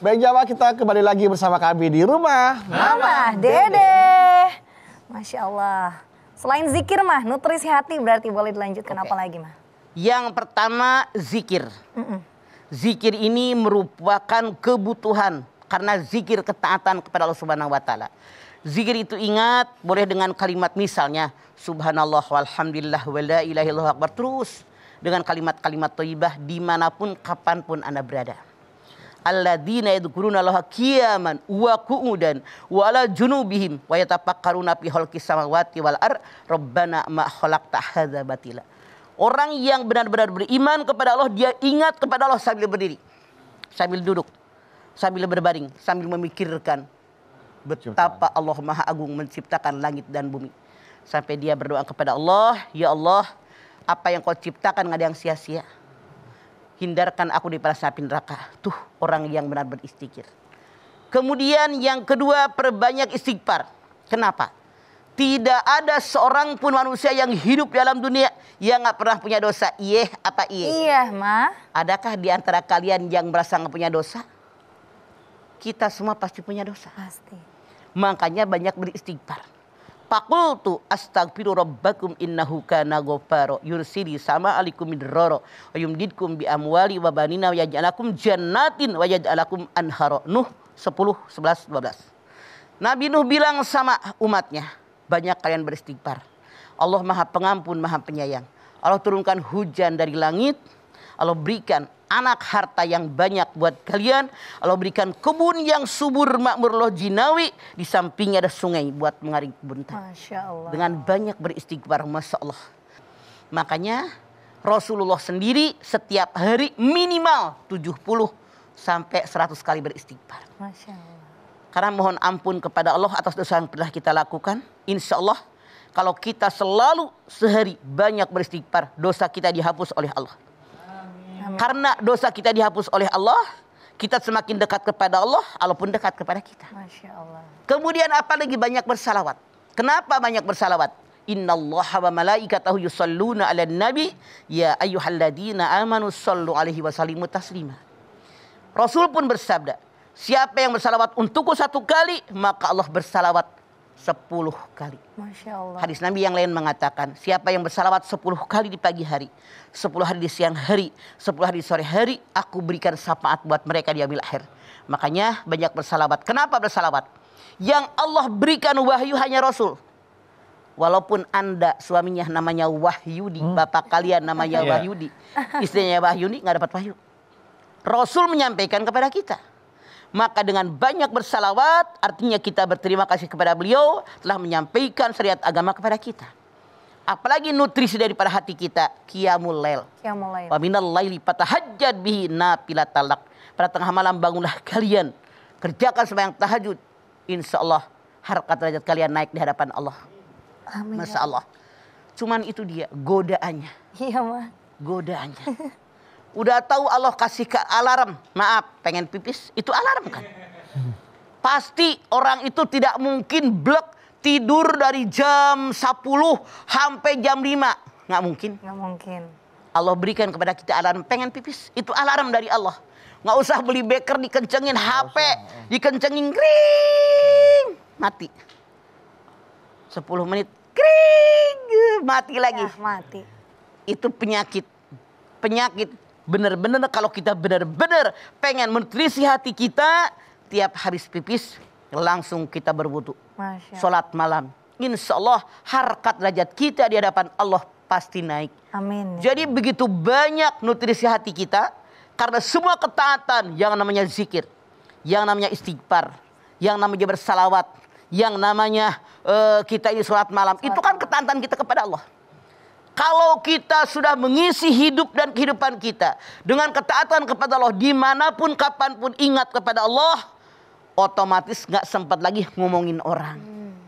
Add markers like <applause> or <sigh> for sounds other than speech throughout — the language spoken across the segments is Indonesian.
Baik Jawa ah, kita kembali lagi bersama kami di rumah. Mama Dede. Masya Allah. Selain zikir mah, nutrisi hati berarti boleh dilanjutkan okay. apa lagi mah? Yang pertama zikir. Mm -mm. Zikir ini merupakan kebutuhan karena zikir ketaatan kepada Allah Subhanahu wa taala. Zikir itu ingat boleh dengan kalimat misalnya subhanallah walhamdulillah wala ilaha akbar terus dengan kalimat-kalimat thayyibah dimanapun kapanpun Anda berada alladzina yadhkuruna Allah qiyaman wa qu'udan wa ala junubihim wa yatafakkaruna fi khalqis samawati wal ar rabbana ma khalaqta hadza batila orang yang benar-benar beriman kepada Allah dia ingat kepada Allah sambil berdiri sambil duduk sambil berbaring sambil memikirkan betapa Allah Maha Agung menciptakan langit dan bumi sampai dia berdoa kepada Allah ya Allah apa yang kau ciptakan nggak ada yang sia-sia hindarkan aku dari sapi neraka. Tuh orang yang benar beristikir. Kemudian yang kedua perbanyak istighfar. Kenapa? Tidak ada seorang pun manusia yang hidup dalam dunia yang nggak pernah punya dosa. Iya apa iya? Iya, Ma. Adakah di antara kalian yang merasa nggak punya dosa? Kita semua pasti punya dosa. Pasti. Makanya banyak beristighfar. Fakultu astagfiru rabbakum innahu kana ghafaro yursili sama alikum midraro wa yumdidkum bi amwali wa banina wa yaj'alakum jannatin wa yaj'alakum anharo. Nuh 10, 11, 12. Nabi Nuh bilang sama umatnya, banyak kalian beristighfar. Allah maha pengampun, maha penyayang. Allah turunkan hujan dari langit, Allah berikan anak, harta yang banyak buat kalian. Allah berikan kebun yang subur makmur loh jinawi. Di sampingnya ada sungai buat mengairi kebun. Masya Allah. Dengan banyak beristighfar. Masya Allah. Makanya Rasulullah sendiri setiap hari minimal 70 sampai 100 kali beristighfar. Masya Allah. Karena mohon ampun kepada Allah atas dosa yang pernah kita lakukan. Insya Allah kalau kita selalu sehari banyak beristighfar, dosa kita dihapus oleh Allah. Karena dosa kita dihapus oleh Allah, kita semakin dekat kepada Allah, walaupun dekat kepada kita. Masya Allah. Kemudian apa lagi banyak bersalawat? Kenapa banyak bersalawat? Inna Allah wa malaikatahu yusalluna ala nabi Ya ayyuhalladina amanu sallu alaihi wa salimu taslima Rasul pun bersabda Siapa yang bersalawat untukku satu kali Maka Allah bersalawat sepuluh kali. Masya Allah. Hadis Nabi yang lain mengatakan, siapa yang bersalawat sepuluh kali di pagi hari, sepuluh hari di siang hari, sepuluh hari di sore hari, aku berikan syafaat buat mereka di ambil akhir. Makanya banyak bersalawat. Kenapa bersalawat? Yang Allah berikan wahyu hanya Rasul. Walaupun anda suaminya namanya Wahyudi, hmm. bapak kalian namanya <laughs> iya. Wahyudi, istrinya Wahyudi nggak dapat wahyu. Rasul menyampaikan kepada kita. Maka dengan banyak bersalawat artinya kita berterima kasih kepada beliau telah menyampaikan syariat agama kepada kita. Apalagi nutrisi daripada hati kita qiyamul lail. Qiyamul lail. Wa minal talak. Pada tengah malam bangunlah kalian. Kerjakan sembahyang tahajud. Insya Allah harkat derajat kalian naik di hadapan Allah. Amin. Ya Masya Allah. Cuman itu dia godaannya. Iya, Ma. Godaannya. <laughs> Udah tahu Allah kasih ke alarm. Maaf, pengen pipis. Itu alarm kan? Pasti orang itu tidak mungkin blok tidur dari jam 10 sampai jam 5. Nggak mungkin. Nggak mungkin. Allah berikan kepada kita alarm. Pengen pipis. Itu alarm dari Allah. Nggak usah beli beker dikencengin HP. Dikencengin kering, Mati. 10 menit. kering, Mati lagi. Ya, mati. Itu penyakit. Penyakit benar-benar kalau kita benar-benar pengen nutrisi hati kita tiap habis pipis langsung kita berwudu. Salat malam. Insya Allah harkat derajat kita di hadapan Allah pasti naik. Amin. Ya Jadi begitu banyak nutrisi hati kita karena semua ketaatan yang namanya zikir, yang namanya istighfar, yang namanya bersalawat, yang namanya uh, kita ini sholat malam. Salat. Itu kan ketantan kita kepada Allah. Kalau kita sudah mengisi hidup dan kehidupan kita dengan ketaatan kepada Allah dimanapun kapanpun ingat kepada Allah, otomatis nggak sempat lagi ngomongin orang.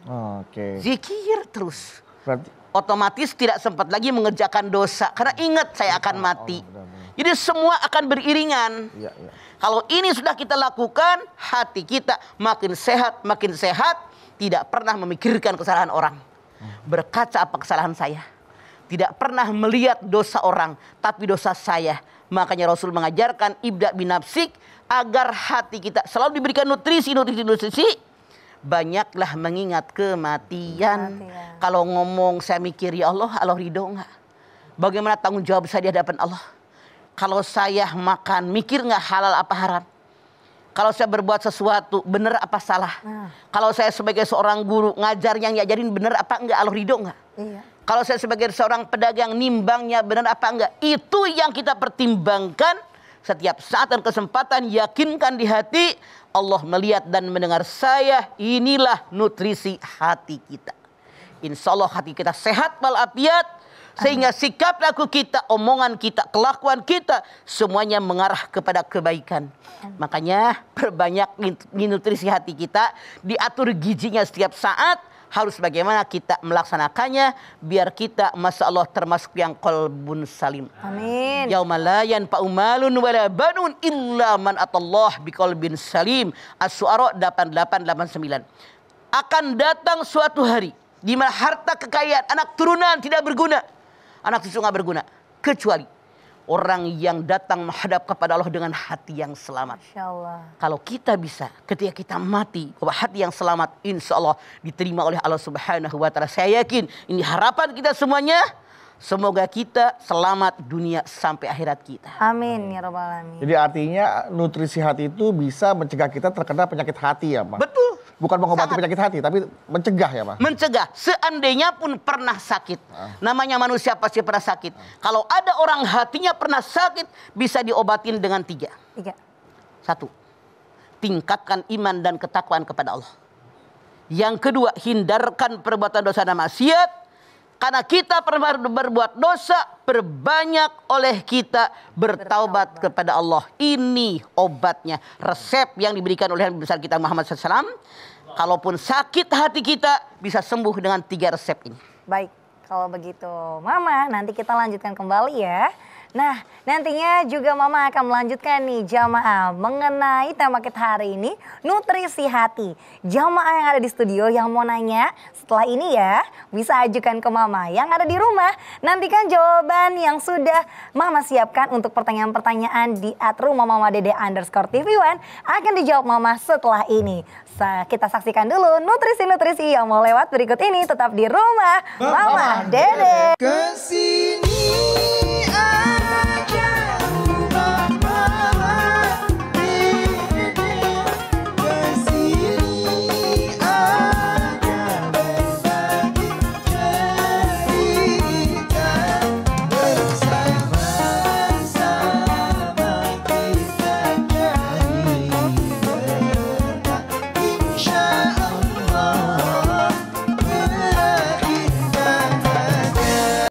Oh, Oke. Okay. Zikir terus. Berarti... Otomatis tidak sempat lagi mengerjakan dosa karena ingat saya akan oh, mati. Oh, Jadi semua akan beriringan. Ya, ya. Kalau ini sudah kita lakukan, hati kita makin sehat, makin sehat, tidak pernah memikirkan kesalahan orang. Hmm. Berkaca apa kesalahan saya? tidak pernah melihat dosa orang, tapi dosa saya. Makanya Rasul mengajarkan ibda binafsik agar hati kita selalu diberikan nutrisi, nutrisi, nutrisi. Banyaklah mengingat kematian. kematian. Kalau ngomong saya mikir ya Allah, Allah ridho enggak? Bagaimana tanggung jawab saya di hadapan Allah? Kalau saya makan, mikir nggak halal apa haram? Kalau saya berbuat sesuatu, benar apa salah? Nah. Kalau saya sebagai seorang guru ngajar yang ngajarin benar apa enggak? Allah ridho enggak? Iya. Kalau saya sebagai seorang pedagang nimbangnya benar apa enggak? Itu yang kita pertimbangkan setiap saat dan kesempatan yakinkan di hati Allah melihat dan mendengar saya inilah nutrisi hati kita. Insya Allah hati kita sehat walafiat sehingga sikap laku kita, omongan kita, kelakuan kita semuanya mengarah kepada kebaikan. Makanya perbanyak nutrisi hati kita, diatur gizinya setiap saat harus bagaimana kita melaksanakannya biar kita masya Allah termasuk yang kolbun salim. Amin. Yaumalayan pak umalun wala banun illa man atallah kolbin salim. As-Su'ara 8889. Akan datang suatu hari di mana harta kekayaan anak turunan tidak berguna. Anak cucu nggak berguna kecuali orang yang datang menghadap kepada Allah dengan hati yang selamat. Allah. Kalau kita bisa, ketika kita mati, bahwa hati yang selamat, insya Allah diterima oleh Allah Subhanahu wa Ta'ala. Saya yakin ini harapan kita semuanya. Semoga kita selamat dunia sampai akhirat kita. Amin ya rabbal alamin. Jadi artinya nutrisi hati itu bisa mencegah kita terkena penyakit hati ya, Pak. Betul bukan mengobati Saat, penyakit hati tapi mencegah ya pak mencegah seandainya pun pernah sakit ah. namanya manusia pasti pernah sakit ah. kalau ada orang hatinya pernah sakit bisa diobatin dengan tiga tiga satu tingkatkan iman dan ketakwaan kepada Allah yang kedua hindarkan perbuatan dosa dan maksiat karena kita pernah berbuat dosa, perbanyak oleh kita bertaubat, kepada Allah. Ini obatnya, resep yang diberikan oleh Nabi besar kita Muhammad SAW. Kalaupun sakit hati kita, bisa sembuh dengan tiga resep ini. Baik, kalau begitu, Mama, nanti kita lanjutkan kembali ya. Nah, nantinya juga Mama akan melanjutkan nih jamaah mengenai tema kita hari ini, nutrisi hati. Jamaah yang ada di studio yang mau nanya setelah ini ya, bisa ajukan ke Mama. Yang ada di rumah, nantikan jawaban yang sudah Mama siapkan untuk pertanyaan-pertanyaan di at rumah Mama Dede underscore TV One akan dijawab Mama setelah ini. Sa kita saksikan dulu nutrisi-nutrisi yang mau lewat berikut ini tetap di rumah Mama, Mama Dede. Dede.